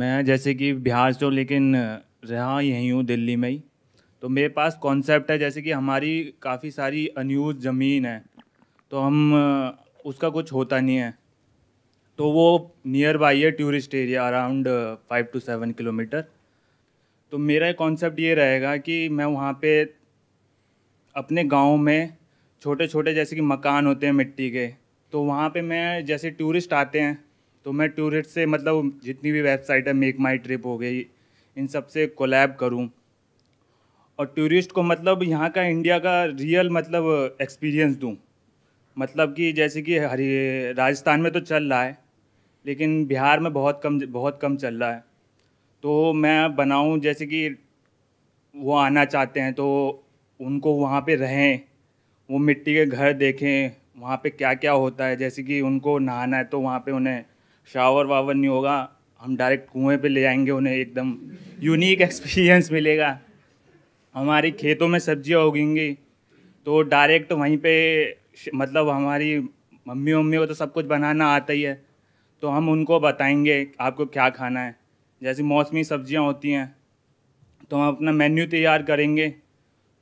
मैं जैसे कि बिहार से हूँ लेकिन रहा यहीं हूँ दिल्ली में ही तो मेरे पास कॉन्सेप्ट है जैसे कि हमारी काफ़ी सारी अनयूज ज़मीन है तो हम उसका कुछ होता नहीं है तो वो नियर बाई है tourist area around five to seven kilometre तो मेरा कॉन्सेप्ट ये रहेगा कि मैं वहाँ पे अपने गांव में छोटे छोटे जैसे कि मकान होते हैं मिट्टी के तो वहाँ पे मैं जैसे टूरिस्ट आते हैं तो मैं टूरिस्ट से मतलब जितनी भी वेबसाइट है मेक माई ट्रिप हो गई इन सब से कोलैब करूँ और टूरिस्ट को मतलब यहाँ का इंडिया का रियल मतलब एक्सपीरियंस दूँ मतलब कि जैसे कि हरी राजस्थान में तो चल रहा है लेकिन बिहार में बहुत कम बहुत कम चल रहा है तो मैं बनाऊँ जैसे कि वो आना चाहते हैं तो उनको वहाँ पे रहें वो मिट्टी के घर देखें वहाँ पे क्या क्या होता है जैसे कि उनको नहाना है तो वहाँ पे उन्हें शावर वावर नहीं होगा हम डायरेक्ट कुएं पे ले जाएंगे उन्हें एकदम यूनिक एक्सपीरियंस मिलेगा हमारी खेतों में सब्जियां उगेंगी तो डायरेक्ट वहीं पे मतलब हमारी मम्मी मम्मी को तो सब कुछ बनाना आता ही है तो हम उनको बताएंगे आपको क्या खाना है जैसे मौसमी सब्जियां होती हैं तो हम अपना मेन्यू तैयार करेंगे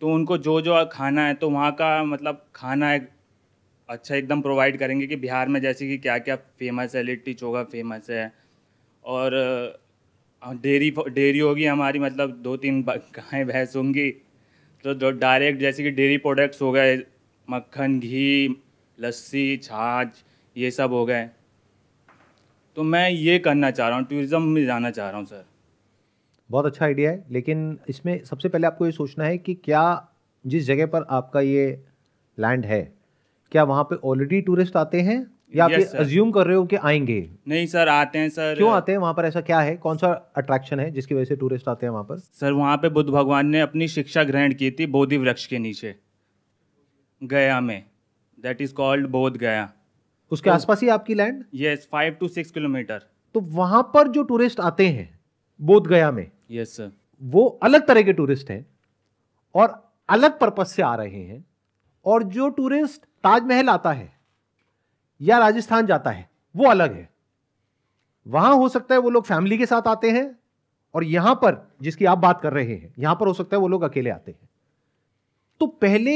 तो उनको जो जो खाना है तो वहाँ का मतलब खाना है अच्छा एकदम प्रोवाइड करेंगे कि बिहार में जैसे कि क्या क्या फेमस है लिट्टी चोखा फेमस है और डेयरी डेयरी होगी हमारी मतलब दो तीन गायें भैंस होंगी तो डायरेक्ट जैसे कि डेयरी प्रोडक्ट्स हो गए मक्खन घी लस्सी छाछ ये सब हो गए तो मैं ये करना चाह रहा हूँ टूरिज़म में जाना चाह रहा हूँ सर बहुत अच्छा आइडिया है लेकिन इसमें सबसे पहले आपको ये सोचना है कि क्या जिस जगह पर आपका ये लैंड है क्या वहाँ पे ऑलरेडी टूरिस्ट आते हैं या yes, अज्यूम कर रहे हो कि आएंगे नहीं सर आते हैं सर क्यों आते हैं वहाँ पर ऐसा क्या है कौन सा अट्रैक्शन है जिसकी वजह से टूरिस्ट आते हैं वहाँ पर सर वहाँ पे बुद्ध भगवान ने अपनी शिक्षा ग्रहण की थी बोधि वृक्ष के नीचे गया में दैट इज कॉल्ड बोध गया उसके तो, आसपास ही आपकी land yes five to six kilometre तो वहाँ पर जो टूरिस्ट आते हैं बोध गया में यस yes, सर वो अलग तरह के टूरिस्ट हैं और अलग पर्पज से आ रहे हैं और जो टूरिस्ट ताजमहल आता है या राजस्थान जाता है वो अलग है वहां हो सकता है वो लोग फैमिली के साथ आते हैं और यहां पर जिसकी आप बात कर रहे हैं यहां पर हो सकता है वो लोग अकेले आते हैं तो पहले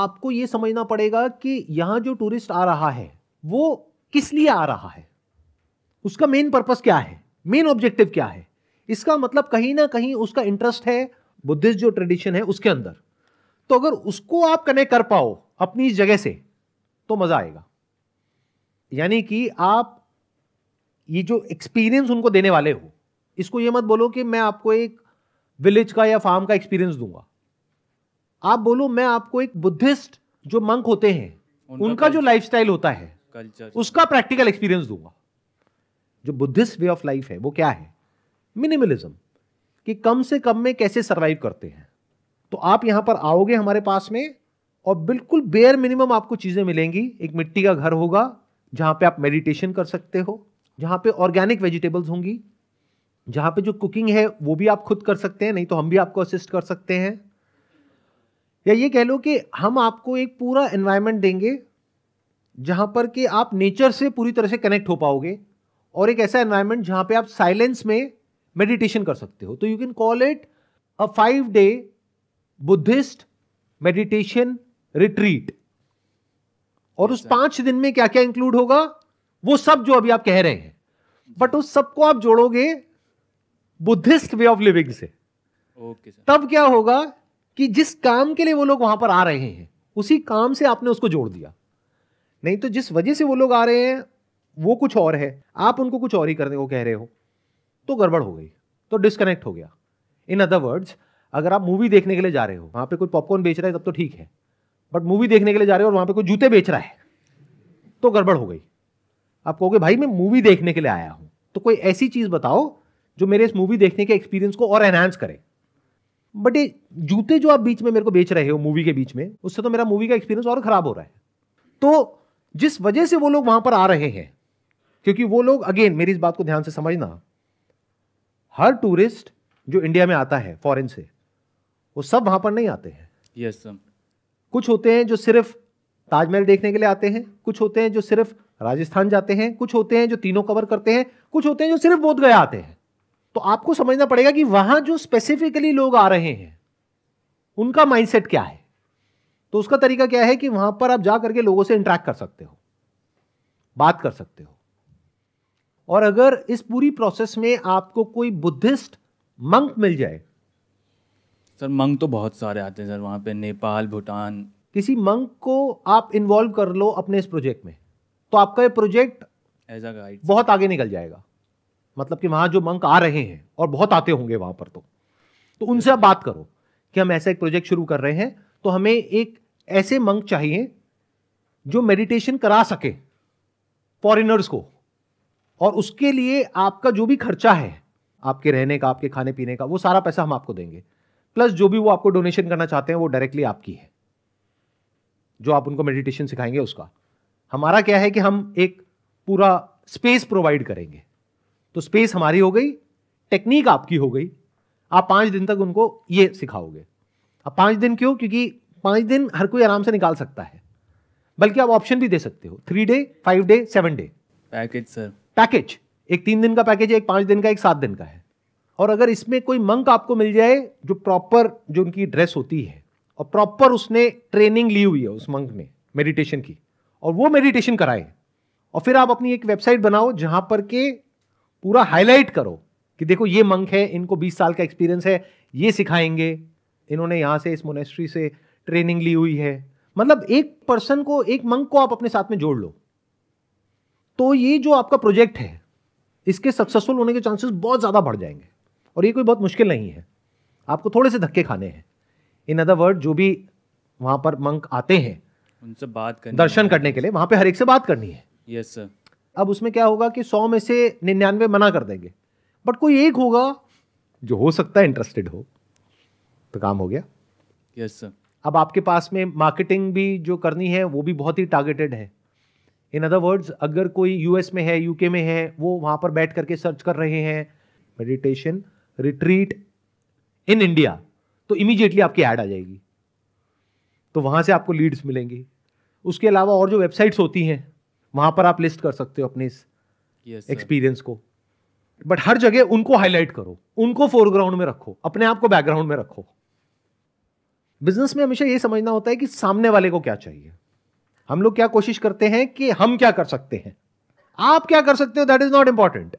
आपको यह समझना पड़ेगा कि यहां जो टूरिस्ट आ रहा है वो किस लिए आ रहा है उसका मेन पर्पस क्या है मेन ऑब्जेक्टिव क्या है इसका मतलब कहीं ना कहीं उसका इंटरेस्ट है बुद्धिस्ट जो ट्रेडिशन है उसके अंदर तो अगर उसको आप कनेक्ट कर पाओ अपनी जगह से तो मज़ा आएगा यानी कि आप ये जो एक्सपीरियंस उनको देने वाले हो इसको ये मत बोलो कि मैं आपको एक विलेज का या फार्म का एक्सपीरियंस दूंगा आप बोलो मैं आपको एक बुद्धिस्ट जो मंक होते हैं उनका, उनका जो लाइफ होता है कल्चर उसका प्रैक्टिकल एक्सपीरियंस दूंगा जो बुद्धिस्ट वे ऑफ लाइफ है वो क्या है मिनिमलिज्म कि कम से कम में कैसे सरवाइव करते हैं तो आप यहां पर आओगे हमारे पास में और बिल्कुल बेयर मिनिमम आपको चीज़ें मिलेंगी एक मिट्टी का घर होगा जहाँ पे आप मेडिटेशन कर सकते हो जहाँ पे ऑर्गेनिक वेजिटेबल्स होंगी जहाँ पे जो कुकिंग है वो भी आप खुद कर सकते हैं नहीं तो हम भी आपको असिस्ट कर सकते हैं या ये कह लो कि हम आपको एक पूरा इन्वायरमेंट देंगे जहाँ पर कि आप नेचर से पूरी तरह से कनेक्ट हो पाओगे और एक ऐसा एनवायरमेंट जहाँ पे आप साइलेंस में मेडिटेशन कर सकते हो तो you can call it a five day Buddhist meditation retreat और उस अच्छा। पांच दिन में क्या क्या इंक्लूड होगा वो सब जो अभी आप कह रहे हैं बट उस सबको आप जोड़ोगे बुद्धिस्ट वे ऑफ लिविंग से ओके सर तब क्या होगा कि जिस काम के लिए वो लोग वहां पर आ रहे हैं उसी काम से आपने उसको जोड़ दिया नहीं तो जिस वजह से वो लोग आ रहे हैं वो कुछ और है आप उनको कुछ और ही करने को कह रहे हो तो गड़बड़ हो गई तो डिस्कनेक्ट हो गया इन अदर वर्ड्स अगर आप मूवी देखने के लिए जा रहे हो वहां पे कोई पॉपकॉर्न बेच रहा है तब तो ठीक है बट मूवी देखने के लिए जा रहे हो और वहां पे कोई जूते बेच रहा है तो गड़बड़ हो गई आप कहोगे भाई मैं मूवी देखने के लिए आया हूं तो कोई ऐसी चीज बताओ जो मेरे इस मूवी देखने के एक्सपीरियंस को और एनहांस करे बट ये जूते जो आप बीच में मेरे को बेच रहे हो मूवी के बीच में उससे तो मेरा मूवी का एक्सपीरियंस और खराब हो रहा है तो जिस वजह से वो लोग वहां पर आ रहे हैं क्योंकि वो लोग अगेन मेरी इस बात को ध्यान से समझना हर टूरिस्ट जो इंडिया में आता है फॉरेन से वो सब वहां पर नहीं आते हैं यस yes, सर कुछ होते हैं जो सिर्फ ताजमहल देखने के लिए आते हैं कुछ होते हैं जो सिर्फ राजस्थान जाते हैं कुछ होते हैं जो तीनों कवर करते हैं कुछ होते हैं जो सिर्फ बोध गया आते हैं तो आपको समझना पड़ेगा कि वहां जो स्पेसिफिकली लोग आ रहे हैं उनका माइंडसेट क्या है तो उसका तरीका क्या है कि वहां पर आप जाकर के लोगों से इंटरेक्ट कर सकते हो बात कर सकते हो और अगर इस पूरी प्रोसेस में आपको कोई बुद्धिस्ट मंक मिल जाए सर मंग तो बहुत सारे आते हैं सर वहाँ पे नेपाल भूटान किसी मंग को आप इन्वॉल्व कर लो अपने इस प्रोजेक्ट में तो आपका ये प्रोजेक्ट एज अ गाइड बहुत आगे निकल जाएगा मतलब कि वहाँ जो मंक आ रहे हैं और बहुत आते होंगे वहाँ पर तो तो उनसे आप बात करो कि हम ऐसा एक प्रोजेक्ट शुरू कर रहे हैं तो हमें एक ऐसे मंक चाहिए जो मेडिटेशन करा सके फॉरिनर्स को और उसके लिए आपका जो भी खर्चा है आपके रहने का आपके खाने पीने का वो सारा पैसा हम आपको देंगे प्लस जो भी वो आपको डोनेशन करना चाहते हैं वो डायरेक्टली आपकी है जो आप उनको मेडिटेशन सिखाएंगे उसका हमारा क्या है कि हम एक पूरा स्पेस प्रोवाइड करेंगे तो स्पेस हमारी हो गई टेक्निक आपकी हो गई आप पांच दिन तक उनको ये सिखाओगे अब पांच दिन क्यों क्योंकि पांच दिन हर कोई आराम से निकाल सकता है बल्कि आप ऑप्शन भी दे सकते हो three day five day seven day package sir package एक तीन दिन का पैकेज है एक पाँच दिन का एक सात दिन का है और अगर इसमें कोई मंक आपको मिल जाए जो प्रॉपर जो उनकी ड्रेस होती है और प्रॉपर उसने ट्रेनिंग ली हुई है उस मंक ने मेडिटेशन की और वो मेडिटेशन कराए और फिर आप अपनी एक वेबसाइट बनाओ जहां पर के पूरा हाईलाइट करो कि देखो ये मंक है इनको 20 साल का एक्सपीरियंस है ये सिखाएंगे इन्होंने यहाँ से इस मोनेस्ट्री से ट्रेनिंग ली हुई है मतलब एक पर्सन को एक मंक को आप अपने साथ में जोड़ लो तो ये जो आपका प्रोजेक्ट है इसके सक्सेसफुल होने के चांसेस बहुत ज़्यादा बढ़ जाएंगे और ये कोई बहुत मुश्किल नहीं है आपको थोड़े से धक्के खाने हैं इन अदर वर्ड जो भी वहां पर मंक आते हैं उनसे बात करनी दर्शन करने के लिए वहां पे हर एक से बात करनी है यस yes, सर अब उसमें क्या होगा कि सौ में से निन्यानवे मना कर देंगे बट कोई एक होगा जो हो सकता है इंटरेस्टेड हो तो काम हो गया यस yes, सर अब आपके पास में मार्केटिंग भी जो करनी है वो भी बहुत ही टारगेटेड है इन अदर वर्ड्स अगर कोई यूएस में है यूके में है वो वहां पर बैठ करके सर्च कर रहे हैं मेडिटेशन रिट्रीट इन इंडिया तो इमीजिएटली आपकी ऐड आ जाएगी तो वहां से आपको लीड्स मिलेंगी उसके अलावा और जो वेबसाइट्स होती हैं वहां पर आप लिस्ट कर सकते हो अपने इस एक्सपीरियंस yes, को बट हर जगह उनको हाईलाइट करो उनको फोरग्राउंड में रखो अपने आप को बैकग्राउंड में रखो बिजनेस में हमेशा ये समझना होता है कि सामने वाले को क्या चाहिए हम लोग क्या कोशिश करते हैं कि हम क्या कर सकते हैं आप क्या कर सकते हो दैट इज नॉट इंपॉर्टेंट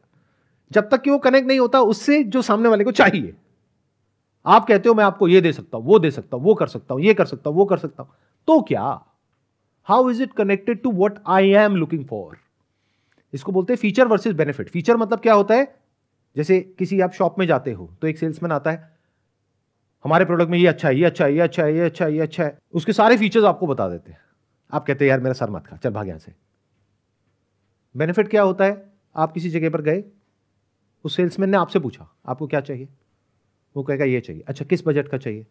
जब तक कि वो कनेक्ट नहीं होता उससे जो सामने वाले को चाहिए आप कहते हो मैं आपको ये दे सकता हूं वो दे सकता हूं वो कर सकता हूं ये कर सकता हूं वो कर सकता हूं तो क्या how is it connected to what I am looking for इसको बोलते हैं फीचर वर्सेज बेनिफिट फीचर मतलब क्या होता है जैसे किसी आप शॉप में जाते हो तो एक सेल्समैन आता है हमारे प्रोडक्ट में ये अच्छा है ये अच्छा है ये अच्छा है ये अच्छा है ये अच्छा है उसके सारे फीचर्स आपको बता देते हैं आप कहते हैं यार मेरा सर मत खा चल भाग यहां से बेनिफिट क्या होता है आप किसी जगह पर गए उस सेल्समैन ने आपसे पूछा आपको क्या चाहिए वो कहेगा ये चाहिए अच्छा किस बजट का चाहिए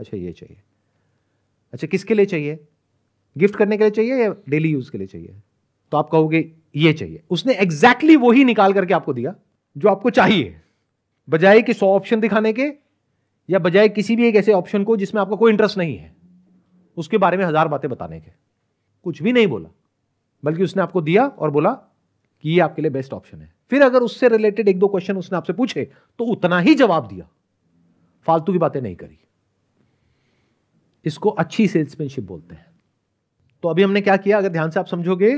अच्छा ये चाहिए अच्छा किसके लिए चाहिए गिफ्ट करने के लिए चाहिए या डेली यूज़ के लिए चाहिए तो आप कहोगे ये चाहिए उसने एग्जैक्टली exactly वही निकाल करके आपको दिया जो आपको चाहिए बजाय कि सौ ऑप्शन दिखाने के या बजाय किसी भी एक ऐसे ऑप्शन को जिसमें आपका कोई इंटरेस्ट नहीं है उसके बारे में हज़ार बातें बताने के कुछ भी नहीं बोला बल्कि उसने आपको दिया और बोला कि ये आपके लिए बेस्ट ऑप्शन है फिर अगर उससे रिलेटेड एक दो क्वेश्चन उसने आपसे पूछे तो उतना ही जवाब दिया फालतू की बातें नहीं करी इसको अच्छी सेल्समैनशिप बोलते हैं तो अभी हमने क्या किया अगर ध्यान से आप समझोगे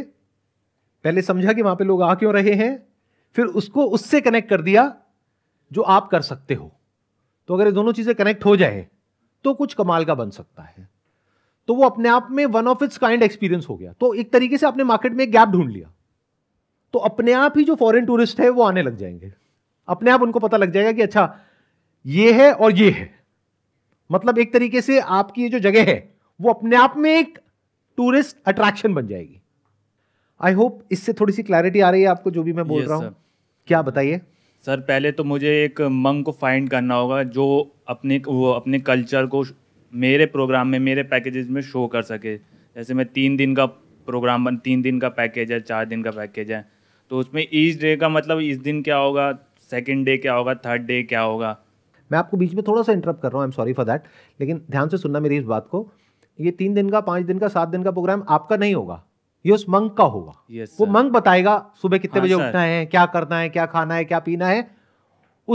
पहले समझा कि वहां पे लोग आ क्यों रहे हैं फिर उसको उससे कनेक्ट कर दिया जो आप कर सकते हो तो अगर ये दोनों चीजें कनेक्ट हो जाए तो कुछ कमाल का बन सकता है तो वो अपने आप में one of its kind experience हो गया तो एक तरीके से आपने मार्केट में एक गैप ढूंढ लिया तो अपने आप ही जो फॉरेन टूरिस्ट है वो आने लग जाएंगे अपने आप उनको पता लग जाएगा कि अच्छा ये है और ये है मतलब एक तरीके से आपकी ये जो जगह है वो अपने आप में एक टूरिस्ट अट्रैक्शन बन जाएगी आई होप इससे थोड़ी सी क्लैरिटी आ रही है आपको जो भी मैं बोल yes, रहा हूँ क्या बताइए सर पहले तो मुझे एक मंग को फाइंड करना होगा जो अपने वो अपने कल्चर को मेरे प्रोग्राम में मेरे पैकेजेस में शो कर सके जैसे मैं तीन दिन का प्रोग्राम बन तीन दिन का पैकेज है चार दिन का पैकेज है तो उसमें ईच डे का मतलब इस दिन क्या होगा सेकेंड डे क्या होगा थर्ड डे क्या होगा मैं आपको बीच में थोड़ा सा इंटरप्ट कर रहा हूँ I am sorry for that लेकिन ध्यान से सुनना मेरी इस बात को ये तीन दिन का पाँच दिन का सात दिन का प्रोग्राम आपका नहीं होगा ये उस मंग का होगा yes, वो मंग बताएगा सुबह कितने हाँ, बजे उठना है क्या करना है क्या खाना है क्या पीना है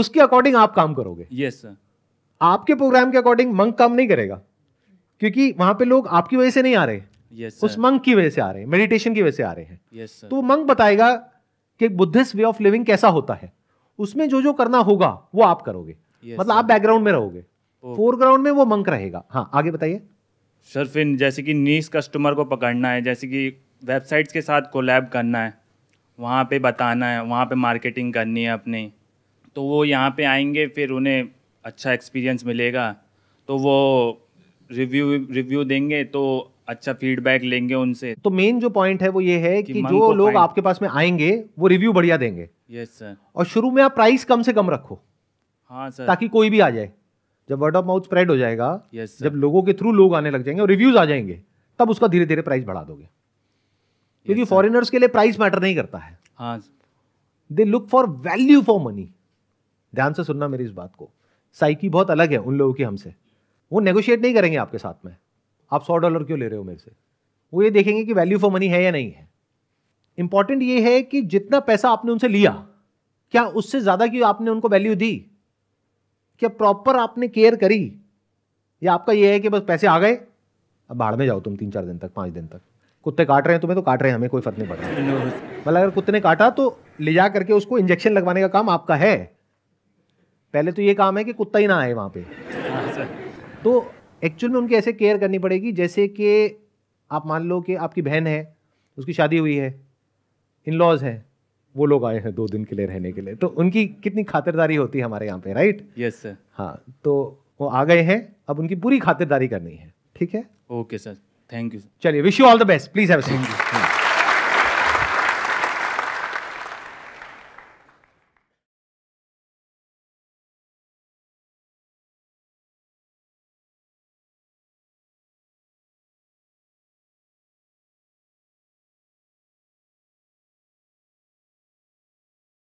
उसके अकॉर्डिंग आप काम करोगे यस yes, सर आपके प्रोग्राम के अकॉर्डिंग मंग काम नहीं करेगा क्योंकि वहां पे लोग आपकी वजह से नहीं आ रहे yes, उस मंग की वजह से आ रहे हैं मेडिटेशन की वजह से आ रहे हैं yes, तो मंग बताएगा कि बुद्धिस्ट वे ऑफ लिविंग कैसा होता है उसमें जो जो करना होगा वो आप करोगे yes, मतलब आप बैकग्राउंड में रहोगे फोरग्राउंड में वो मंक रहेगा हाँ आगे बताइए सर फिर जैसे कि नीस कस्टमर को पकड़ना है जैसे कि वेबसाइट्स के साथ कोलैब करना है वहाँ पे बताना है वहाँ पे मार्केटिंग करनी है अपनी तो वो यहाँ पे आएंगे फिर उन्हें अच्छा एक्सपीरियंस मिलेगा तो वो रिव्यू रिव्यू देंगे तो अच्छा फीडबैक लेंगे उनसे तो मेन जो पॉइंट है वो ये है कि, कि जो लोग आपके पास में आएंगे वो रिव्यू बढ़िया देंगे यस सर और शुरू में आप प्राइस कम से कम रखो हाँ सर ताकि कोई भी आ जाए जब वर्ड ऑफ माउथ स्प्रेड हो जाएगा यस जब लोगों के थ्रू लोग आने लग जाएंगे और रिव्यूज आ जाएंगे तब उसका धीरे धीरे प्राइस बढ़ा दोगे क्योंकि फॉरेनर्स के लिए प्राइस मैटर नहीं करता है हाँ they look for value for money ध्यान से सुनना मेरी इस बात को साइकी बहुत अलग है उन लोगों की हमसे वो नेगोशिएट नहीं करेंगे आपके साथ में आप सौ डॉलर क्यों ले रहे हो मेरे से वो ये देखेंगे कि वैल्यू फॉर मनी है या नहीं है इंपॉर्टेंट ये है कि जितना पैसा आपने उनसे लिया क्या उससे ज़्यादा की आपने उनको वैल्यू दी क्या प्रॉपर आपने केयर करी या आपका ये है कि बस पैसे आ गए अब बाढ़ में जाओ तुम तीन चार दिन तक पांच दिन तक कुत्ते काट रहे हैं तुम्हें तो काट रहे हैं हमें कोई फर्क नहीं पड़ रहा मतलब अगर कुत्ते ने काटा तो ले जा करके उसको इंजेक्शन लगवाने का काम आपका है पहले तो ये काम है कि कुत्ता ही ना आए वहां पे हाँ, तो एक्चुअल में उनकी ऐसे केयर करनी पड़ेगी जैसे कि आप मान लो कि आपकी बहन है उसकी शादी हुई है इन लॉज हैं वो लोग आए हैं दो दिन के लिए रहने के लिए तो उनकी कितनी खातिरदारी होती है हमारे यहाँ पे राइट यस सर हाँ तो वो आ गए हैं अब उनकी पूरी खातिरदारी करनी है ठीक है ओके सर थैंक यू चलिए wish you all the best please have thank you